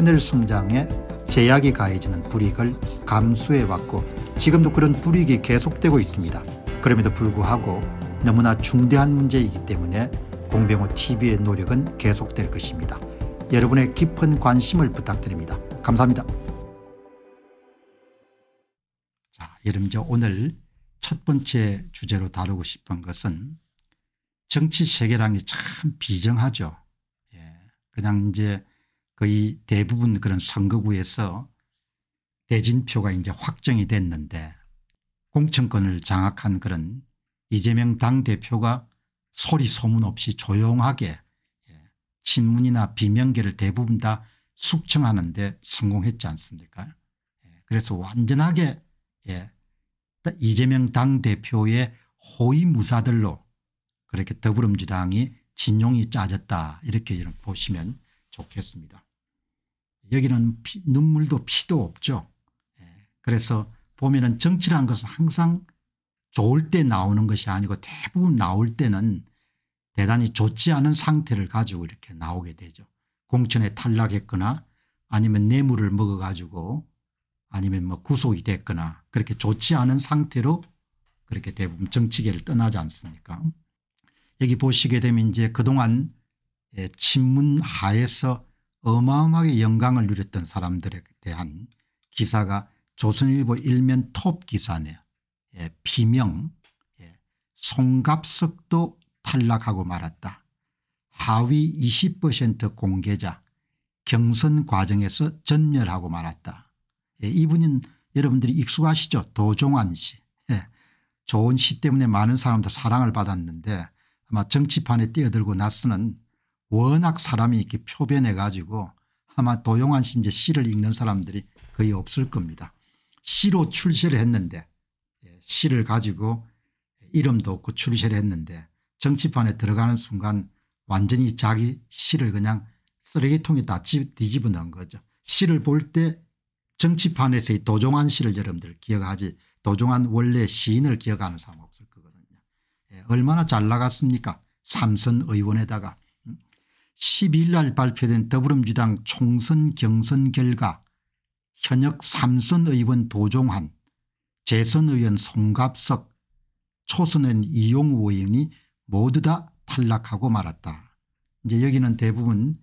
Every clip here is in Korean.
하늘 성장에 제약이 가해지는 불이익을 감수해왔고 지금도 그런 불이익이 계속되고 있습니다. 그럼에도 불구하고 너무나 중대한 문제이기 때문에 공병호 TV의 노력은 계속될 것입니다. 여러분의 깊은 관심을 부탁드립니다. 감사합니다. 자, 여러분 이제 오늘 첫 번째 주제로 다루고 싶은 것은 정치 세계란이 참 비정하죠. 예. 그냥 이제 거의 대부분 그런 선거구에서 대진표가 이제 확정이 됐는데 공천권을 장악한 그런 이재명 당대표가 소리 소문 없이 조용하게 예, 친문이나 비명계를 대부분 다 숙청하는데 성공했지 않습니까 예, 그래서 완전하게 예, 이재명 당대표의 호위무사들로 그렇게 더불어민주당이 진용이 짜졌다 이렇게 보시면 좋겠습니다. 여기는 피, 눈물도 피도 없죠. 예, 그래서 보면은 정치란 것은 항상 좋을 때 나오는 것이 아니고 대부분 나올 때는 대단히 좋지 않은 상태를 가지고 이렇게 나오게 되죠. 공천에 탈락했거나 아니면 뇌물을 먹어가지고 아니면 뭐 구속이 됐거나 그렇게 좋지 않은 상태로 그렇게 대부분 정치계를 떠나지 않습니까 여기 보시게 되면 이제 그동안 예, 친문 하에서 어마어마하게 영광을 누렸던 사람들에 대한 기사가 조선일보 일면 톱 기사네요. 예, 비명 예, 송갑석도 탈락하고 말았다. 하위 20% 공개자 경선 과정에서 전멸하고 말았다. 예, 이분은 여러분들이 익숙하시죠 도종환 씨. 좋은 예, 시 때문에 많은 사람들 사랑을 받았는데 아마 정치판에 뛰어들고 나서는 워낙 사람이 이렇게 표변해 가지고 아마 도용한 씨 이제 시를 읽는 사람들이 거의 없을 겁니다. 시로 출세를 했는데 예, 시를 가지고 이름도 없고 출세를 했는데 정치판에 들어가는 순간 완전히 자기 시를 그냥 쓰레기통에 다 뒤집어 넣은 거죠. 시를 볼 때 정치판에서의 도종환 시를 여러분들 기억하지 도종환 원래 시인을 기억하는 사람 없을 거거든요. 예, 얼마나 잘 나갔습니까 삼선 의원에다가 12일 날 발표된 더불어민주당 총선 경선 결과 현역 3선 의원 도종환 재선 의원 송갑석 초선은 이용우 의원이 모두 다 탈락하고 말았다. 이제 여기는 대부분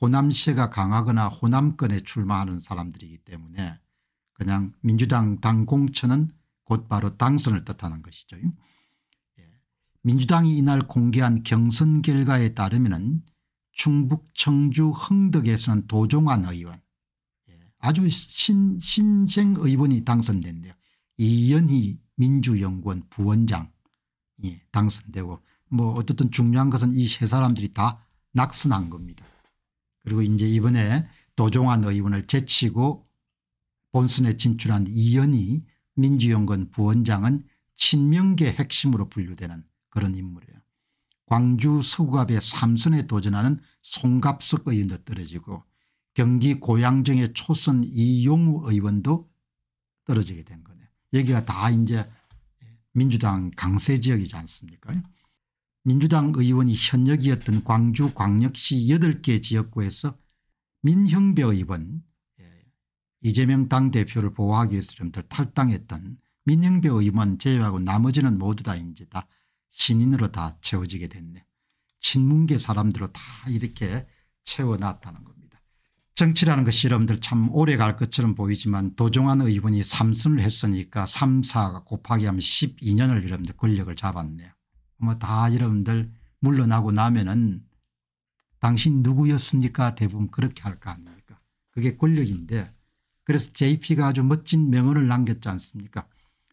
호남세가 강하거나 호남권에 출마하는 사람들이기 때문에 그냥 민주당 당공천은 곧바로 당선을 뜻하는 것이죠. 예. 민주당이 이날 공개한 경선 결과에 따르면 충북 청주 흥덕에서는 도종환 의원 예, 아주 신, 신생 의원이 당선된대요. 이연희 민주연구원 부원장 이 예, 당선되고 뭐 어쨌든 중요한 것은 이 세 사람들이 다 낙선한 겁니다. 그리고 이제 이번에 도종환 의원을 제치고 본선에 진출한 이연희 민주연구원 부원장은 친명계 핵심으로 분류되는 그런 인물이에요. 광주 서구갑의 삼선에 도전하는 송갑석 의원도 떨어지고 경기 고양정의 초선 이용우 의원도 떨어지게 된 거네. 여기가 다 이제 민주당 강세 지역이지 않습니까 민주당 의원이 현역이었던 광주 광역시 8개 지역구에서 민형배 의원 예, 이재명 당대표를 보호하기 위해서 좀 탈당했던 민형배 의원 제외하고 나머지는 모두 다 이제 다 신인으로 다 채워지게 됐네. 친문계 사람들로 다 이렇게 채워놨다는 겁니다. 정치라는 것이 여러분들 참 오래 갈 것처럼 보이지만 도종환 의원이 삼순을 했으니까 3, 4 곱하기 하면 12년을 여러분들 권력을 잡았네요. 뭐다 여러분들 물러나고 나면은 당신 누구였습니까 대부분 그렇게 할거 아닙니까 그게 권력인데 그래서 jp가 아주 멋진 명언을 남겼지 않습니까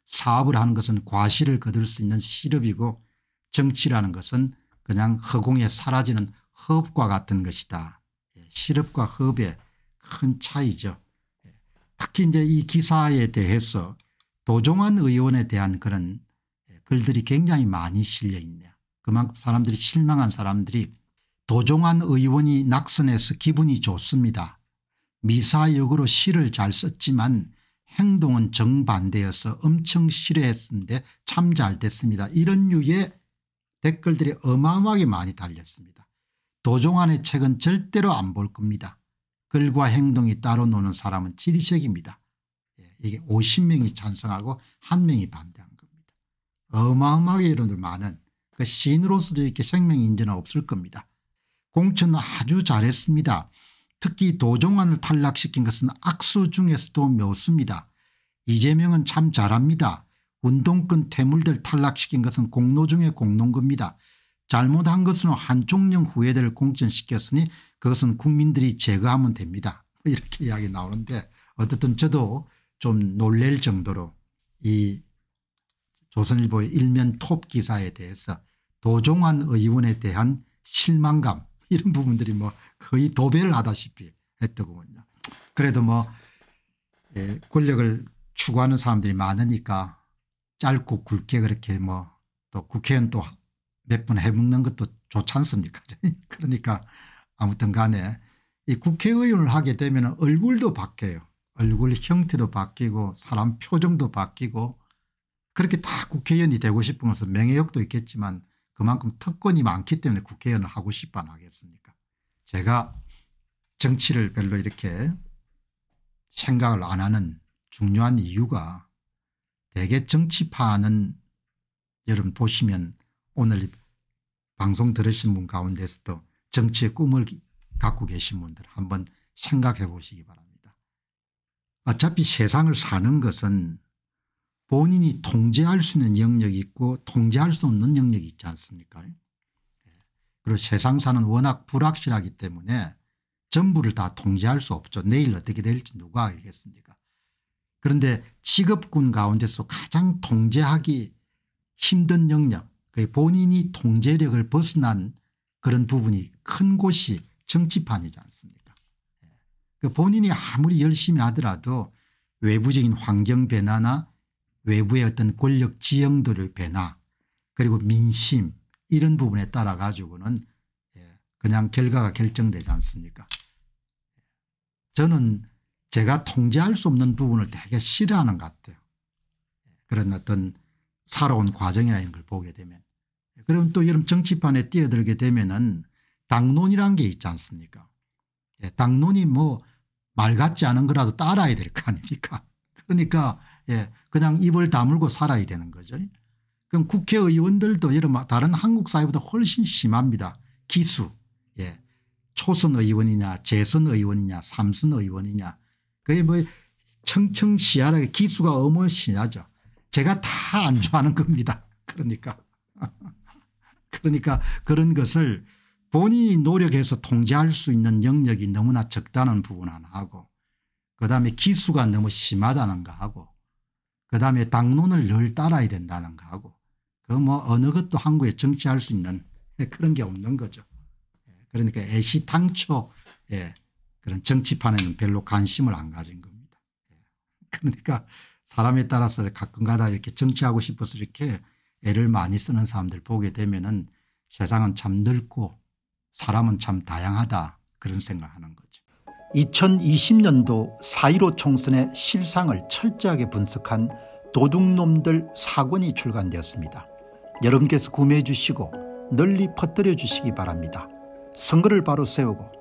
사업을 하는 것은 과실을 거둘 수 있는 실업이고 정치라는 것은 그냥 허공에 사라지는 허업과 같은 것이다. 실업과 예, 허업의 큰 차이죠. 예, 특히 이제 이 기사에 대해서 도종환 의원에 대한 그런 예, 글들이 굉장히 많이 실려 있네요. 그만큼 사람들이 실망한 사람들이 도종환 의원이 낙선해서 기분이 좋습니다. 미사역으로 시를 잘 썼지만 행동은 정반대여서 엄청 실해했는데 참 잘 됐습니다. 이런 류의 댓글들이 어마어마하게 많이 달렸습니다. 도종환의 책은 절대로 안 볼 겁니다. 글과 행동이 따로 노는 사람은 지리색입니다. 예, 이게 50명이 찬성하고 1명이 반대한 겁니다. 어마어마하게 이런들 많은 그 시인으로서도 이렇게 생명인재는 없을 겁니다. 공천은 아주 잘했습니다. 특히 도종환을 탈락시킨 것은 악수 중에서도 묘수입니다. 이재명은 참 잘합니다. 운동권 퇴물들 탈락시킨 것은 공로중에공노겁니다 잘못한 것은 한총령 후예들을 공천시켰으니 그것은 국민들이 제거하면 됩니다. 이렇게 이야기 나오는데 어쨌든 저도 좀 놀랄 정도로 이 조선일보의 일면 톱 기사에 대해서 도종환 의원에 대한 실망감 이런 부분들이 뭐 거의 도배를 하다시피 했더군요. 그래도 뭐 예, 권력을 추구하는 사람들이 많으니까 짧고 굵게 그렇게 뭐 또 국회의원 또 몇 번 해먹는 것도 좋지 않습니까 그러니까 아무튼 간에 이 국회의원을 하게 되면 얼굴도 바뀌어요. 얼굴 형태도 바뀌고 사람 표정도 바뀌고 그렇게 다 국회의원이 되고 싶은 것은 명예욕도 있겠지만 그만큼 특권이 많기 때문에 국회의원을 하고 싶어 하겠습니까 제가 정치를 별로 이렇게 생각을 안 하는 중요한 이유가 대개 정치파는 여러분 보시면 오늘 방송 들으신 분 가운데서도 정치의 꿈을 갖고 계신 분들 한번 생각해 보시기 바랍니다. 어차피 세상을 사는 것은 본인이 통제할 수 있는 영역이 있고 통제할 수 없는 영역이 있지 않습니까 예. 그리고 세상사는 워낙 불확실하기 때문에 전부를 다 통제할 수 없죠. 내일 어떻게 될지 누가 알겠습니까 그런데 직업군 가운데서 가장 통제하기 힘든 영역 본인이 통제력을 벗어난 그런 부분이 큰 곳이 정치판이지 않습니까 예. 그 본인이 아무리 열심히 하더라도 외부적인 환경 변화나 외부의 어떤 권력 지형들을 변화 그리고 민심 이런 부분에 따라 가지고는 예, 그냥 결과가 결정되지 않습니까 예. 저는 제가 통제할 수 없는 부분을 되게 싫어하는 것 같아요. 그런 어떤 살아온 과정이라는 걸 보게 되면. 그럼 또 이런 정치판에 뛰어들게 되면은 당론이란 게 있지 않습니까? 예, 당론이 뭐 말 같지 않은 거라도 따라야 될 거 아닙니까? 그러니까 예, 그냥 입을 다물고 살아야 되는 거죠. 그럼 국회의원들도 이런 다른 한국 사회보다 훨씬 심합니다. 기수. 예. 초선 의원이냐 재선 의원이냐 삼선 의원이냐 그게 뭐 청청시야라게 기수가 어머시야죠. 제가 다 안 좋아하는 겁니다. 그러니까. 그러니까 그런 것을 본인이 노력해서 통제할 수 있는 영역이 너무나 적다는 부분 하나하고 그다음에 기수가 너무 심하다는 거 하고 그다음에 당론을 늘 따라야 된다는 거 하고 그 뭐 어느 것도 한국에 정치할 수 있는 그런 게 없는 거죠. 예, 그러니까 애시당초 예. 그런 정치판에는 별로 관심을 안 가진 겁니다. 예. 그러니까 사람에 따라서 가끔가다 이렇게 정치하고 싶어서 이렇게 애를 많이 쓰는 사람들 보게 되면은 세상은 참 넓고 사람은 참 다양하다 그런 생각을 하는 거죠. 2020년도 4.15 총선의 실상을 철저하게 분석한 도둑놈들 사권이 출간되었습니다. 여러분께서 구매해 주시고 널리 퍼뜨려 주시기 바랍니다. 선거를 바로 세우고